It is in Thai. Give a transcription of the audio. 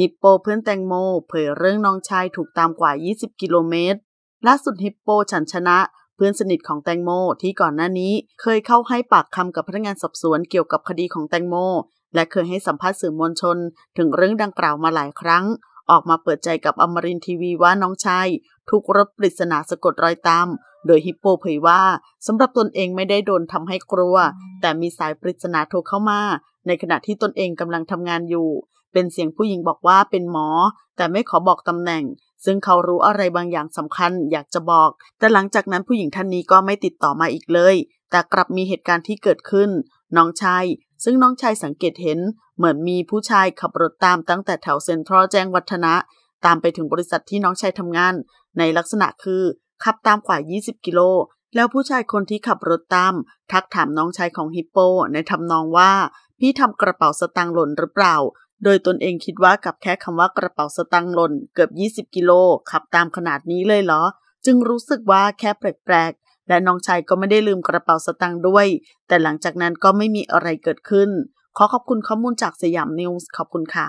ฮิปโปเพื่อนแตงโมเผยเรื่องน้องชายถูกตามกว่า20กิโลเมตรล่าสุดฮิปโปฉันชนะเพื่อนสนิทของแตงโมที่ก่อนหน้านี้ เคยเข้าให้ปากคำกับพนักงานสอบสวนเกี่ยวกับคดีของแตงโม และเคยให้สัมภาษณ์สื่อมวลชน ถึงเรื่องดังกล่าวมาหลายครั้ง ออกมาเปิดใจกับอมรินทีวีว่าน้องชายถูกรถปริศนาสะกดรอยตาม โดยฮิปโปเผยว่าสำหรับตนเองไม่ได้โดนทำให้กลัว แต่มีสายปริศนาโทรเข้ามา ในขณะที่ตนเองกำลังทำงานอยู่เป็นเสียงผู้หญิงบอกว่าเป็นหมอ แต่ไม่ขอบอกตำแหน่ง ซึ่งเขารู้อะไรบางอย่างสำคัญอยากจะบอก แต่หลังจากนั้นผู้หญิงท่านนี้ก็ไม่ติดต่อมาอีกเลย แต่กลับมีเหตุการณ์ที่เกิดขึ้น น้องชาย ซึ่งน้องชายสังเกตเห็น เหมือนมีผู้ชายขับรถตามตั้งแต่แถวเซ็นทรัลแจ้งวัฒนะ ตามไปถึงบริษัทที่น้องชายทำงาน ในลักษณะคือขับตามกว่า20กิโลแล้วผู้ชายคนที่ขับรถตาม ทักถามน้องชายของฮิปโปในทำนองว่า พี่ทำกระเป๋าสตางค์หล่นหรือเปล่าโดยตนเองคิดว่ากับแค่คำว่ากระเป๋าสตางค์หล่นเกือบ 20 กิโลขับตามขนาดนี้เลยเหรอ จึงรู้สึกว่าแค่แปลกๆ และน้องชายก็ไม่ได้ลืมกระเป๋าสตางค์ด้วย แต่หลังจากนั้นก็ไม่มีอะไรเกิดขึ้นขอขอบคุณข้อมูลจากสยามนิวส์ ขอบคุณค่ะ